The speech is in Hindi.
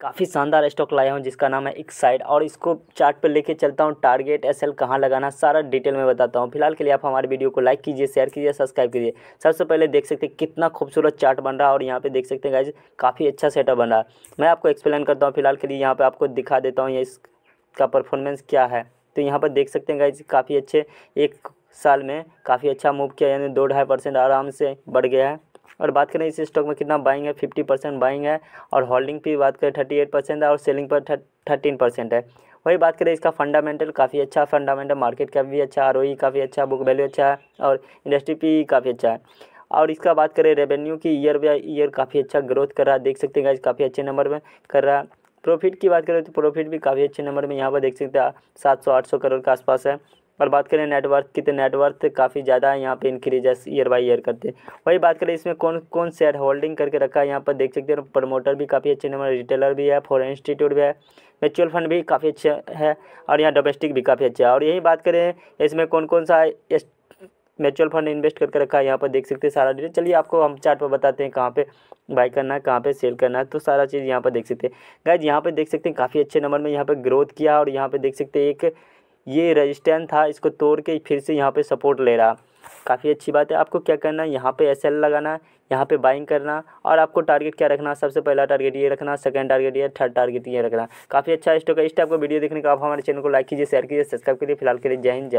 काफ़ी शानदार स्टॉक लाया हूँ जिसका नाम है एक्साइड और इसको चार्ट पर लेके चलता हूँ टारगेट एस एल कहाँ लगाना सारा डिटेल में बताता हूँ फिलहाल के लिए आप हमारे वीडियो को लाइक कीजिए शेयर कीजिए सब्सक्राइब कीजिए सबसे पहले देख सकते हैं कितना खूबसूरत चार्ट बन रहा है और यहाँ पे देख सकते हैं गाइज काफ़ी अच्छा सेटअप बन रहा है मैं आपको एक्सप्लेन करता हूँ फिलहाल के लिए यहाँ पर आपको दिखा देता हूँ इसका परफॉर्मेंस क्या है तो यहाँ पर देख सकते हैं गाइज काफ़ी अच्छे एक साल में काफ़ी अच्छा मूव किया यानी दो ढाई परसेंट आराम से बढ़ गया है और बात करें इस स्टॉक में कितना बाइंग है फिफ्टी परसेंट बाइंग है और होल्डिंग पर बात करें थर्टी एट परसेंट है और सेलिंग पर थर्टीन परसेंट है वही बात करें इसका फंडामेंटल काफ़ी अच्छा फंडामेंटल मार्केट का भी अच्छा आर e काफ़ी अच्छा बुक वैल्यू अच्छा है और इंडस्ट्री भी काफ़ी अच्छा है और इसका बात करें रेवेन्यू की ईयर बाई ईयर काफ़ी अच्छा ग्रोथ कर रहा है देख सकते हैं काफ़ी अच्छे नंबर में कर रहा है प्रॉफिट की बात करें तो प्रॉफिट भी काफ़ी अच्छे नंबर में यहाँ पर देख सकते हैं सात सौ आठ सौ करोड़ के आसपास है और बात करें नेटवर्थ की तो नेटवर्थ काफ़ी ज़्यादा है यहाँ पे इंक्रीजेस ईयर बाई ईयर करते वही बात करें इसमें कौन कौन शेयर होल्डिंग करके रखा है यहाँ पर देख सकते हैं प्रमोटर भी काफ़ी अच्छे नंबर रिटेलर भी है फॉरन इंस्टीट्यूट भी है म्यूचुअल फंड भी काफ़ी अच्छा है और यहाँ डोमेस्टिक भी काफ़ी अच्छा है और यही बात करें इसमें कौन कौन सा म्यूचुअल फंड इन्वेस्ट करके रखा है यहाँ पर देख सकते हैं सारा डिटेल चलिए आपको हम चार्ट पर बताते हैं कहाँ पे बाई करना है कहाँ पे सेल करना है तो सारा चीज़ यहाँ पर देख सकते हैं गैज यहाँ पर देख सकते हैं काफ़ी अच्छे नंबर में यहाँ पर ग्रोथ किया और यहाँ पर देख सकते हैं एक ये रजिस्टेंस था इसको तोड़ के फिर से यहाँ पे सपोर्ट ले रहा काफ़ी अच्छी बात है आपको क्या करना है यहाँ पे एस लगाना यहाँ पे बाइंग करना और आपको टारगेट क्या रखना सबसे पहला टारगेट ये रखना सेकंड टारगेट ये थर्ड टारगेट ये रखना काफ़ी अच्छा स्टॉक है इस टाइप का वीडियो देखने का आप हमारे चैनल को लाइक कीजिए शेयर कीजिए सब्सक्राइब कीजिए फिलहाल के लिए जय हिंद जय